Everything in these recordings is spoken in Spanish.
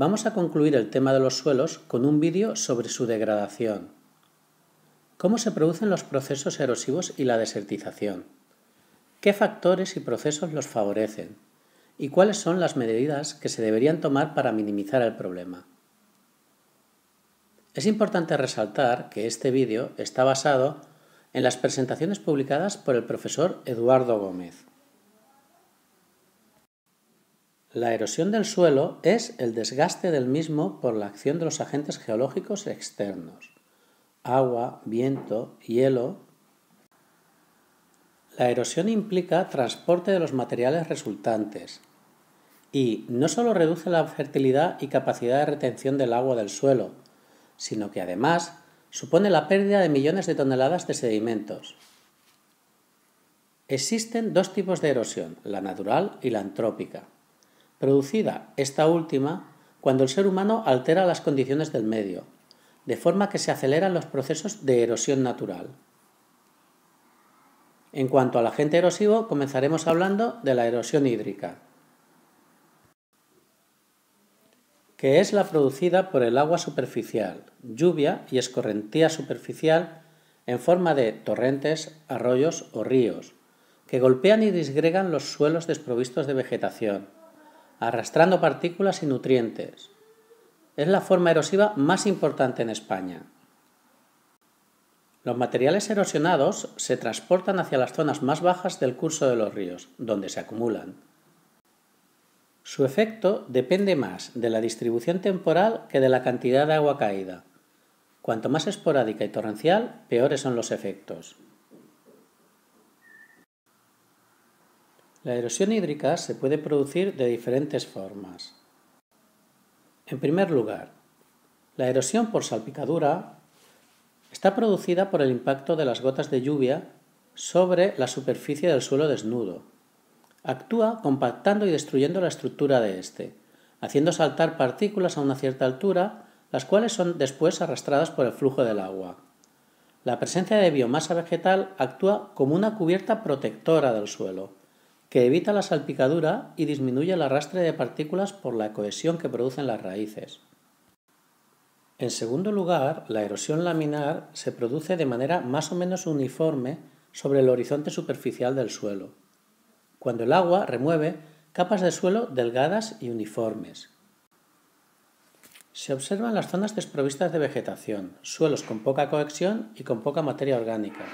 Vamos a concluir el tema de los suelos con un vídeo sobre su degradación. ¿Cómo se producen los procesos erosivos y la desertización? ¿Qué factores y procesos los favorecen? ¿Y cuáles son las medidas que se deberían tomar para minimizar el problema? Es importante resaltar que este vídeo está basado en las presentaciones publicadas por el profesor Eduardo Gómez. La erosión del suelo es el desgaste del mismo por la acción de los agentes geológicos externos, agua, viento, hielo. La erosión implica transporte de los materiales resultantes y no solo reduce la fertilidad y capacidad de retención del agua del suelo, sino que además supone la pérdida de millones de toneladas de sedimentos. Existen dos tipos de erosión, la natural y la antrópica producida esta última cuando el ser humano altera las condiciones del medio, de forma que se aceleran los procesos de erosión natural. En cuanto al agente erosivo, comenzaremos hablando de la erosión hídrica, que es la producida por el agua superficial, lluvia y escorrentía superficial en forma de torrentes, arroyos o ríos, que golpean y disgregan los suelos desprovistos de vegetación arrastrando partículas y nutrientes. Es la forma erosiva más importante en España. Los materiales erosionados se transportan hacia las zonas más bajas del curso de los ríos, donde se acumulan. Su efecto depende más de la distribución temporal que de la cantidad de agua caída. Cuanto más esporádica y torrencial, peores son los efectos. La erosión hídrica se puede producir de diferentes formas. En primer lugar, la erosión por salpicadura está producida por el impacto de las gotas de lluvia sobre la superficie del suelo desnudo. Actúa compactando y destruyendo la estructura de éste, haciendo saltar partículas a una cierta altura, las cuales son después arrastradas por el flujo del agua. La presencia de biomasa vegetal actúa como una cubierta protectora del suelo, que evita la salpicadura y disminuye el arrastre de partículas por la cohesión que producen las raíces. En segundo lugar, la erosión laminar se produce de manera más o menos uniforme sobre el horizonte superficial del suelo, cuando el agua remueve capas de suelo delgadas y uniformes. Se observan las zonas desprovistas de vegetación, suelos con poca cohesión y con poca materia orgánica,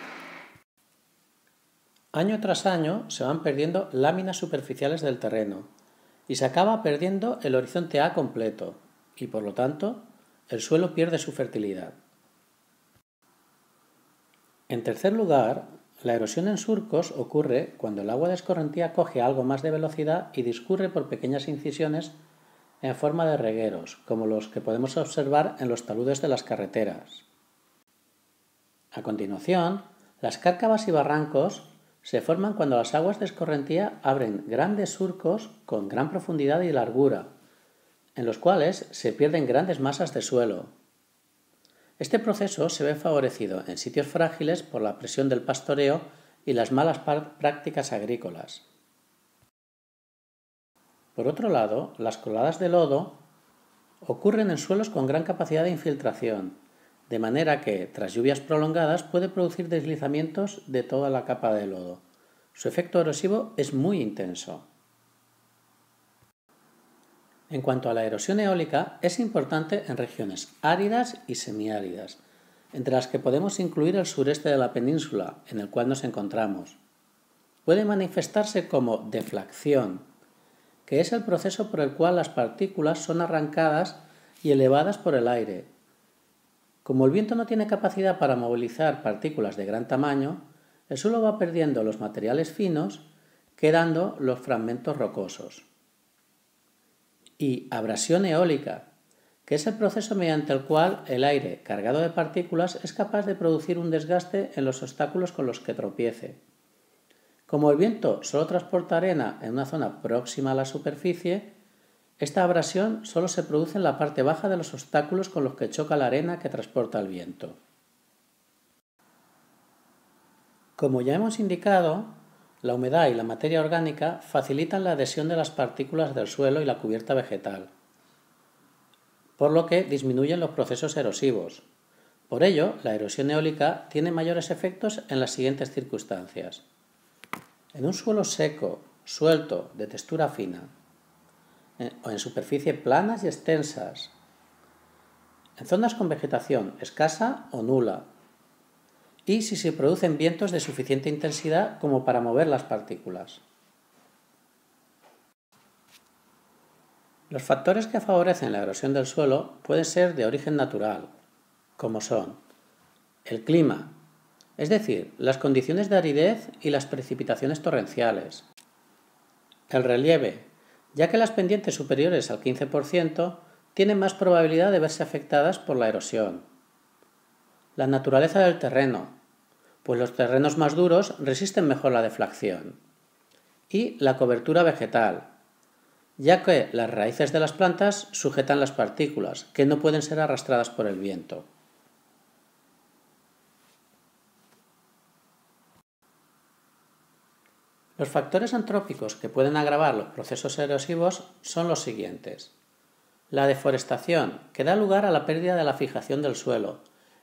año tras año se van perdiendo láminas superficiales del terreno y se acaba perdiendo el horizonte A completo y por lo tanto el suelo pierde su fertilidad. En tercer lugar, la erosión en surcos ocurre cuando el agua de escorrentía coge algo más de velocidad y discurre por pequeñas incisiones en forma de regueros, como los que podemos observar en los taludes de las carreteras. A continuación, las cárcavas y barrancos se forman cuando las aguas de escorrentía abren grandes surcos con gran profundidad y largura, en los cuales se pierden grandes masas de suelo. Este proceso se ve favorecido en sitios frágiles por la presión del pastoreo y las malas prácticas agrícolas. Por otro lado, las coladas de lodo ocurren en suelos con gran capacidad de infiltración, de manera que, tras lluvias prolongadas, puede producir deslizamientos de toda la capa de lodo. Su efecto erosivo es muy intenso. En cuanto a la erosión eólica, es importante en regiones áridas y semiáridas, entre las que podemos incluir el sureste de la península, en el cual nos encontramos. Puede manifestarse como deflacción, que es el proceso por el cual las partículas son arrancadas y elevadas por el aire, como el viento no tiene capacidad para movilizar partículas de gran tamaño, el suelo va perdiendo los materiales finos, quedando los fragmentos rocosos. Y abrasión eólica, que es el proceso mediante el cual el aire cargado de partículas es capaz de producir un desgaste en los obstáculos con los que tropiece. Como el viento solo transporta arena en una zona próxima a la superficie, esta abrasión solo se produce en la parte baja de los obstáculos con los que choca la arena que transporta el viento. Como ya hemos indicado, la humedad y la materia orgánica facilitan la adhesión de las partículas del suelo y la cubierta vegetal, por lo que disminuyen los procesos erosivos. Por ello, la erosión eólica tiene mayores efectos en las siguientes circunstancias. En un suelo seco, suelto, de textura fina, o en superficie planas y extensas, en zonas con vegetación escasa o nula, y si se producen vientos de suficiente intensidad como para mover las partículas. Los factores que favorecen la erosión del suelo pueden ser de origen natural, como son el clima, es decir, las condiciones de aridez y las precipitaciones torrenciales, el relieve, ya que las pendientes superiores al 15% tienen más probabilidad de verse afectadas por la erosión. La naturaleza del terreno, pues los terrenos más duros resisten mejor la deflación. Y la cobertura vegetal, ya que las raíces de las plantas sujetan las partículas, que no pueden ser arrastradas por el viento. Los factores antrópicos que pueden agravar los procesos erosivos son los siguientes. La deforestación, que da lugar a la pérdida de la fijación del suelo,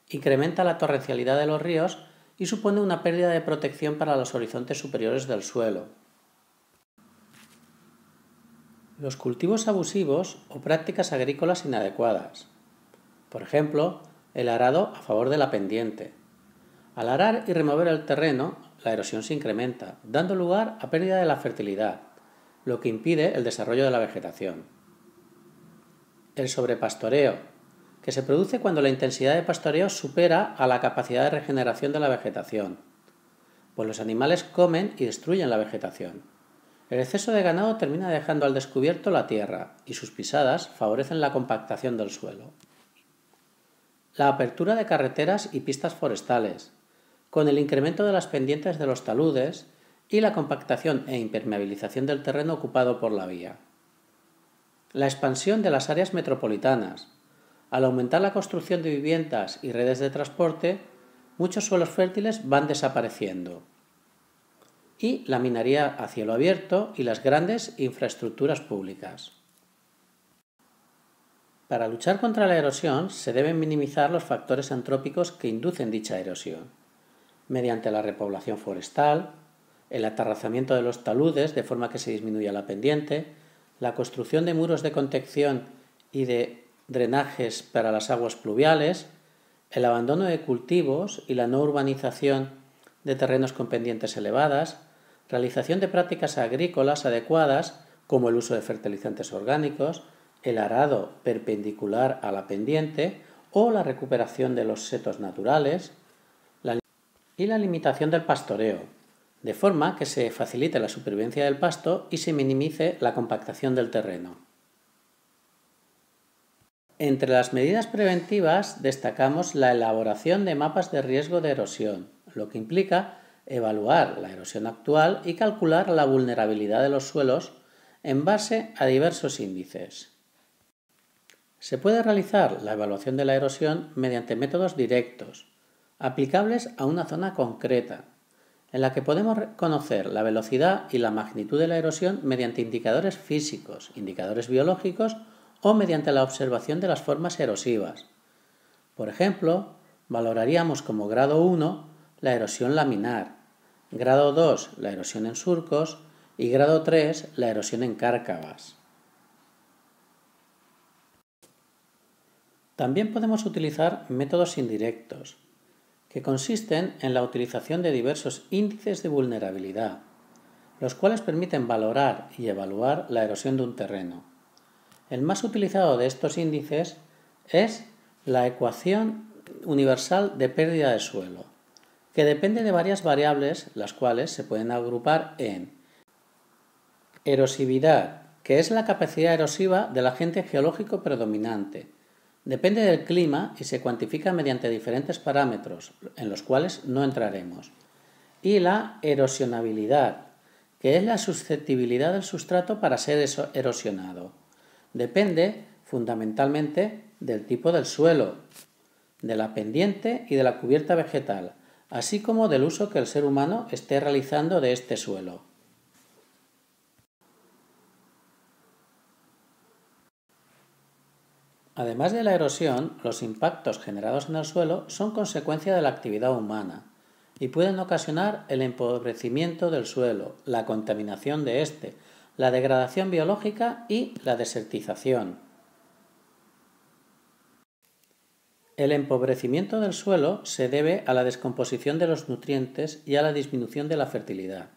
incrementa la torrencialidad de los ríos y supone una pérdida de protección para los horizontes superiores del suelo. Los cultivos abusivos o prácticas agrícolas inadecuadas. Por ejemplo, el arado a favor de la pendiente. Al arar y remover el terreno la erosión se incrementa, dando lugar a pérdida de la fertilidad, lo que impide el desarrollo de la vegetación. El sobrepastoreo, que se produce cuando la intensidad de pastoreo supera a la capacidad de regeneración de la vegetación, pues los animales comen y destruyen la vegetación. El exceso de ganado termina dejando al descubierto la tierra y sus pisadas favorecen la compactación del suelo. La apertura de carreteras y pistas forestales, con el incremento de las pendientes de los taludes y la compactación e impermeabilización del terreno ocupado por la vía. La expansión de las áreas metropolitanas. Al aumentar la construcción de viviendas y redes de transporte, muchos suelos fértiles van desapareciendo. Y la minería a cielo abierto y las grandes infraestructuras públicas. Para luchar contra la erosión se deben minimizar los factores antrópicos que inducen dicha erosión mediante la repoblación forestal, el aterrazamiento de los taludes de forma que se disminuya la pendiente, la construcción de muros de contención y de drenajes para las aguas pluviales, el abandono de cultivos y la no urbanización de terrenos con pendientes elevadas, realización de prácticas agrícolas adecuadas como el uso de fertilizantes orgánicos, el arado perpendicular a la pendiente o la recuperación de los setos naturales, y la limitación del pastoreo, de forma que se facilite la supervivencia del pasto y se minimice la compactación del terreno. Entre las medidas preventivas destacamos la elaboración de mapas de riesgo de erosión, lo que implica evaluar la erosión actual y calcular la vulnerabilidad de los suelos en base a diversos índices. Se puede realizar la evaluación de la erosión mediante métodos directos, aplicables a una zona concreta, en la que podemos conocer la velocidad y la magnitud de la erosión mediante indicadores físicos, indicadores biológicos o mediante la observación de las formas erosivas. Por ejemplo, valoraríamos como grado 1 la erosión laminar, grado 2 la erosión en surcos y grado 3 la erosión en cárcavas. También podemos utilizar métodos indirectos, que consisten en la utilización de diversos índices de vulnerabilidad, los cuales permiten valorar y evaluar la erosión de un terreno. El más utilizado de estos índices es la ecuación universal de pérdida de suelo, que depende de varias variables, las cuales se pueden agrupar en erosividad, que es la capacidad erosiva del agente geológico predominante, Depende del clima y se cuantifica mediante diferentes parámetros, en los cuales no entraremos. Y la erosionabilidad, que es la susceptibilidad del sustrato para ser erosionado. Depende fundamentalmente del tipo del suelo, de la pendiente y de la cubierta vegetal, así como del uso que el ser humano esté realizando de este suelo. Además de la erosión, los impactos generados en el suelo son consecuencia de la actividad humana y pueden ocasionar el empobrecimiento del suelo, la contaminación de este, la degradación biológica y la desertización. El empobrecimiento del suelo se debe a la descomposición de los nutrientes y a la disminución de la fertilidad.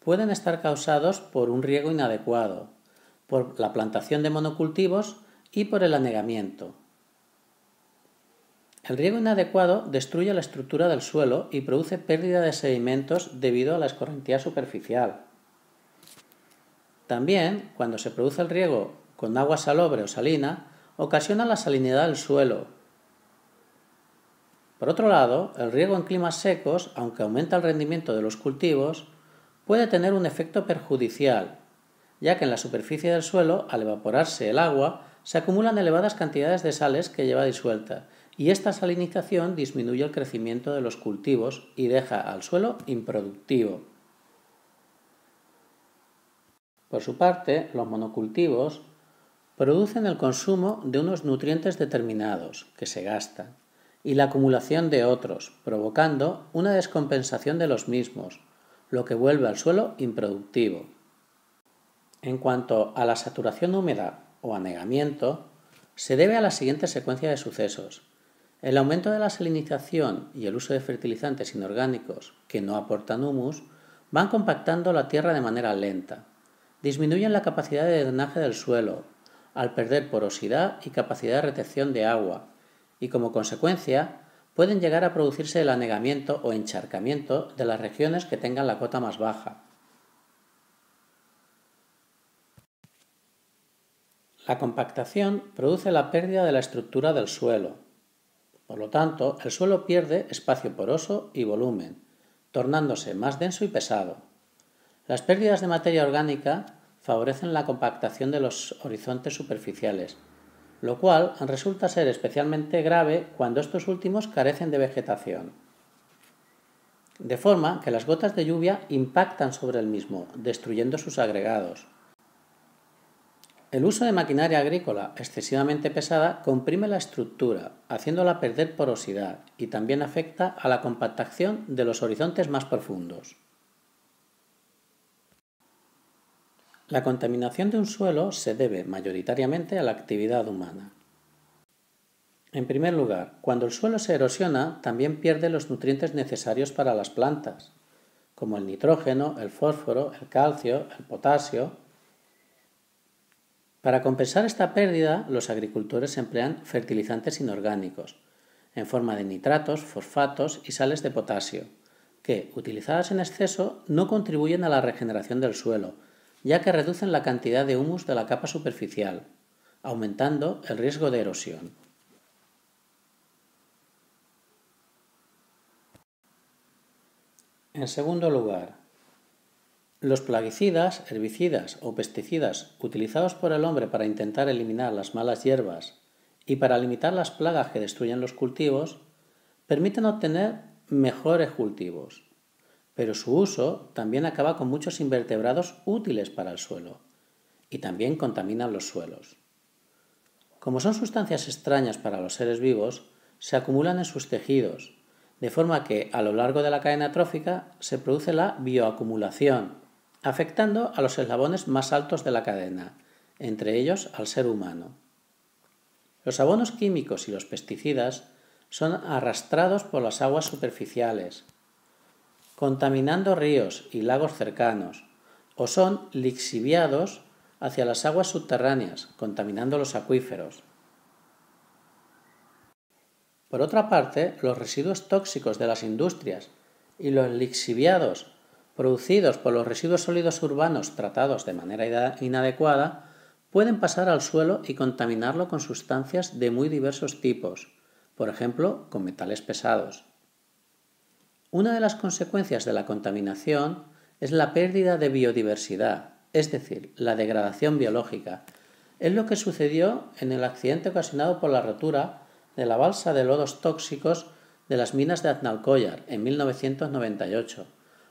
Pueden estar causados por un riego inadecuado, por la plantación de monocultivos y por el anegamiento. El riego inadecuado destruye la estructura del suelo y produce pérdida de sedimentos debido a la escorrentía superficial. También, cuando se produce el riego con agua salobre o salina, ocasiona la salinidad del suelo. Por otro lado, el riego en climas secos, aunque aumenta el rendimiento de los cultivos, puede tener un efecto perjudicial, ya que en la superficie del suelo, al evaporarse el agua, se acumulan elevadas cantidades de sales que lleva disuelta y esta salinización disminuye el crecimiento de los cultivos y deja al suelo improductivo. Por su parte, los monocultivos producen el consumo de unos nutrientes determinados que se gastan y la acumulación de otros, provocando una descompensación de los mismos, lo que vuelve al suelo improductivo. En cuanto a la saturación húmeda o anegamiento se debe a la siguiente secuencia de sucesos. El aumento de la salinización y el uso de fertilizantes inorgánicos que no aportan humus van compactando la tierra de manera lenta. Disminuyen la capacidad de drenaje del suelo, al perder porosidad y capacidad de retención de agua, y como consecuencia pueden llegar a producirse el anegamiento o encharcamiento de las regiones que tengan la cota más baja. La compactación produce la pérdida de la estructura del suelo. Por lo tanto, el suelo pierde espacio poroso y volumen, tornándose más denso y pesado. Las pérdidas de materia orgánica favorecen la compactación de los horizontes superficiales, lo cual resulta ser especialmente grave cuando estos últimos carecen de vegetación. De forma que las gotas de lluvia impactan sobre el mismo, destruyendo sus agregados. El uso de maquinaria agrícola excesivamente pesada comprime la estructura, haciéndola perder porosidad y también afecta a la compactación de los horizontes más profundos. La contaminación de un suelo se debe mayoritariamente a la actividad humana. En primer lugar, cuando el suelo se erosiona, también pierde los nutrientes necesarios para las plantas, como el nitrógeno, el fósforo, el calcio, el potasio, para compensar esta pérdida, los agricultores emplean fertilizantes inorgánicos, en forma de nitratos, fosfatos y sales de potasio, que, utilizadas en exceso, no contribuyen a la regeneración del suelo, ya que reducen la cantidad de humus de la capa superficial, aumentando el riesgo de erosión. En segundo lugar, los plaguicidas, herbicidas o pesticidas utilizados por el hombre para intentar eliminar las malas hierbas y para limitar las plagas que destruyen los cultivos, permiten obtener mejores cultivos, pero su uso también acaba con muchos invertebrados útiles para el suelo y también contaminan los suelos. Como son sustancias extrañas para los seres vivos, se acumulan en sus tejidos, de forma que a lo largo de la cadena trófica se produce la bioacumulación, afectando a los eslabones más altos de la cadena, entre ellos al ser humano. Los abonos químicos y los pesticidas son arrastrados por las aguas superficiales, contaminando ríos y lagos cercanos, o son lixiviados hacia las aguas subterráneas, contaminando los acuíferos. Por otra parte, los residuos tóxicos de las industrias y los lixiviados producidos por los residuos sólidos urbanos tratados de manera inadecuada, pueden pasar al suelo y contaminarlo con sustancias de muy diversos tipos, por ejemplo, con metales pesados. Una de las consecuencias de la contaminación es la pérdida de biodiversidad, es decir, la degradación biológica. Es lo que sucedió en el accidente ocasionado por la rotura de la balsa de lodos tóxicos de las minas de Aznalcóllar en 1998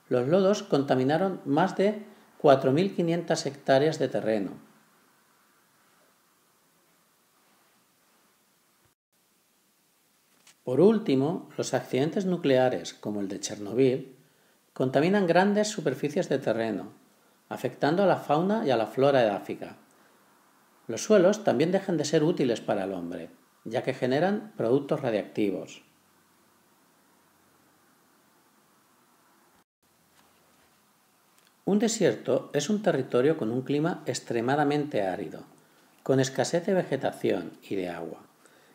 los lodos contaminaron más de 4.500 hectáreas de terreno. Por último, los accidentes nucleares, como el de Chernobyl, contaminan grandes superficies de terreno, afectando a la fauna y a la flora de África. Los suelos también dejan de ser útiles para el hombre, ya que generan productos radiactivos. Un desierto es un territorio con un clima extremadamente árido, con escasez de vegetación y de agua,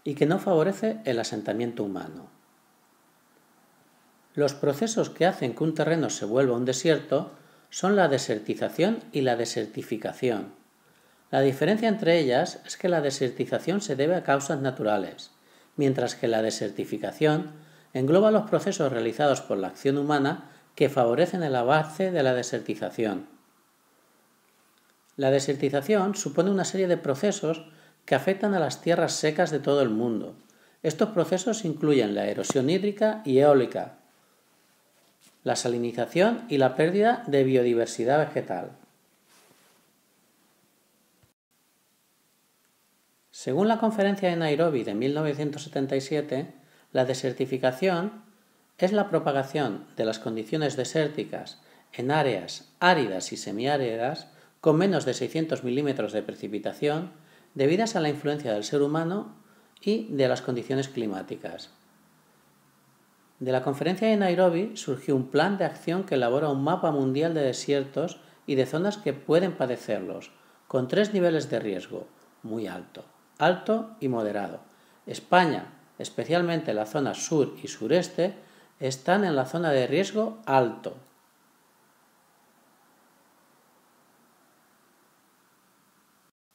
y que no favorece el asentamiento humano. Los procesos que hacen que un terreno se vuelva un desierto son la desertización y la desertificación. La diferencia entre ellas es que la desertización se debe a causas naturales, mientras que la desertificación engloba los procesos realizados por la acción humana que favorecen el avance de la desertización. La desertización supone una serie de procesos que afectan a las tierras secas de todo el mundo. Estos procesos incluyen la erosión hídrica y eólica, la salinización y la pérdida de biodiversidad vegetal. Según la conferencia de Nairobi de 1977, la desertificación es la propagación de las condiciones desérticas en áreas áridas y semiáridas con menos de 600 milímetros de precipitación debidas a la influencia del ser humano y de las condiciones climáticas. De la conferencia de Nairobi surgió un plan de acción que elabora un mapa mundial de desiertos y de zonas que pueden padecerlos, con tres niveles de riesgo, muy alto, alto y moderado. España, especialmente la zona sur y sureste, están en la zona de riesgo alto.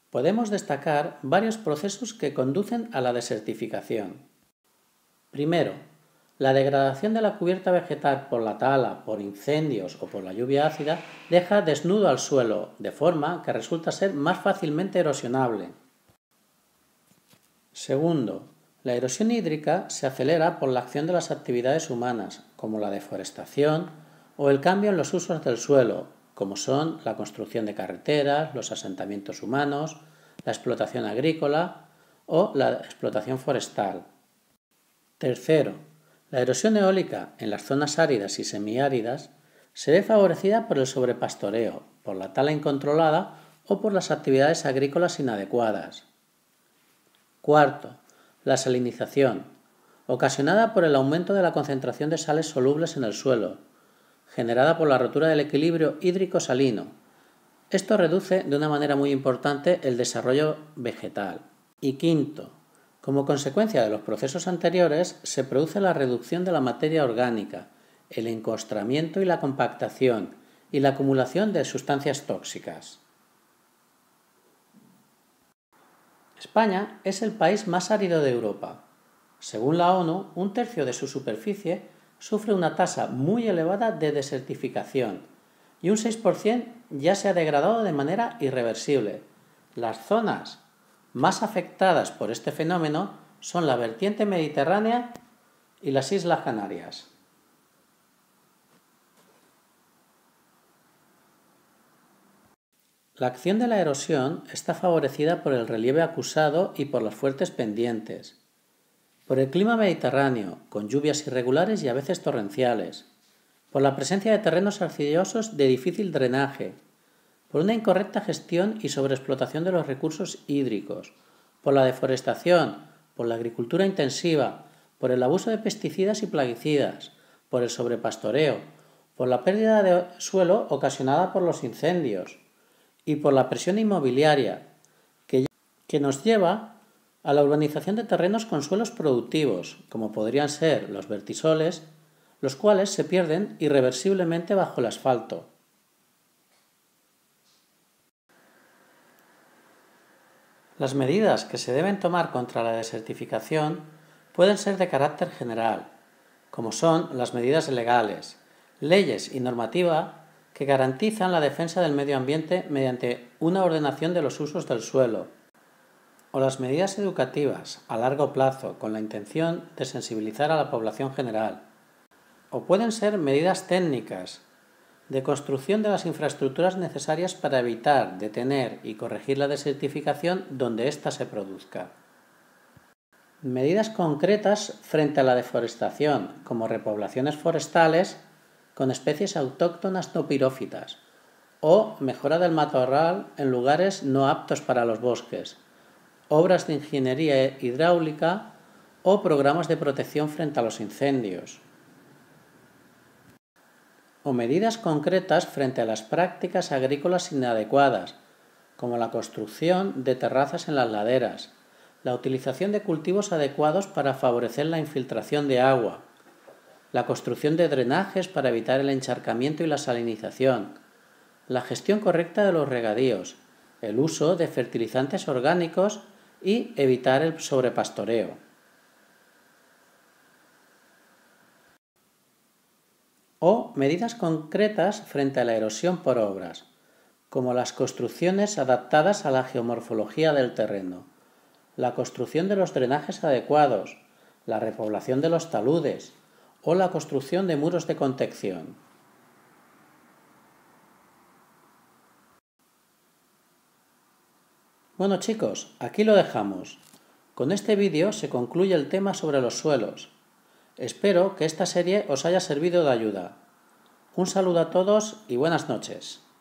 Podemos destacar varios procesos que conducen a la desertificación. Primero, la degradación de la cubierta vegetal por la tala, por incendios o por la lluvia ácida deja desnudo al suelo, de forma que resulta ser más fácilmente erosionable. Segundo, la erosión hídrica se acelera por la acción de las actividades humanas, como la deforestación, o el cambio en los usos del suelo, como son la construcción de carreteras, los asentamientos humanos, la explotación agrícola o la explotación forestal. Tercero, la erosión eólica en las zonas áridas y semiáridas se ve favorecida por el sobrepastoreo, por la tala incontrolada o por las actividades agrícolas inadecuadas. Cuarto, la salinización, ocasionada por el aumento de la concentración de sales solubles en el suelo, generada por la rotura del equilibrio hídrico-salino. Esto reduce de una manera muy importante el desarrollo vegetal. Y quinto, como consecuencia de los procesos anteriores, se produce la reducción de la materia orgánica, el encostramiento y la compactación, y la acumulación de sustancias tóxicas. España es el país más árido de Europa. Según la ONU, un tercio de su superficie sufre una tasa muy elevada de desertificación y un 6% ya se ha degradado de manera irreversible. Las zonas más afectadas por este fenómeno son la vertiente mediterránea y las Islas Canarias. La acción de la erosión está favorecida por el relieve acusado y por las fuertes pendientes, por el clima mediterráneo, con lluvias irregulares y a veces torrenciales, por la presencia de terrenos arcillosos de difícil drenaje, por una incorrecta gestión y sobreexplotación de los recursos hídricos, por la deforestación, por la agricultura intensiva, por el abuso de pesticidas y plaguicidas, por el sobrepastoreo, por la pérdida de suelo ocasionada por los incendios, y por la presión inmobiliaria que, nos lleva a la urbanización de terrenos con suelos productivos, como podrían ser los vertisoles, los cuales se pierden irreversiblemente bajo el asfalto. Las medidas que se deben tomar contra la desertificación pueden ser de carácter general, como son las medidas legales, leyes y normativa que garantizan la defensa del medio ambiente mediante una ordenación de los usos del suelo, o las medidas educativas a largo plazo con la intención de sensibilizar a la población general, o pueden ser medidas técnicas de construcción de las infraestructuras necesarias para evitar, detener y corregir la desertificación donde ésta se produzca. Medidas concretas frente a la deforestación, como repoblaciones forestales con especies autóctonas no pirófitas o mejora del matorral en lugares no aptos para los bosques, obras de ingeniería hidráulica o programas de protección frente a los incendios o medidas concretas frente a las prácticas agrícolas inadecuadas, como la construcción de terrazas en las laderas, la utilización de cultivos adecuados para favorecer la infiltración de agua, la construcción de drenajes para evitar el encharcamiento y la salinización, la gestión correcta de los regadíos, el uso de fertilizantes orgánicos y evitar el sobrepastoreo. O medidas concretas frente a la erosión por obras, como las construcciones adaptadas a la geomorfología del terreno, la construcción de los drenajes adecuados, la repoblación de los taludes, o la construcción de muros de contención. Bueno chicos, aquí lo dejamos. Con este vídeo se concluye el tema sobre los suelos. Espero que esta serie os haya servido de ayuda. Un saludo a todos y buenas noches.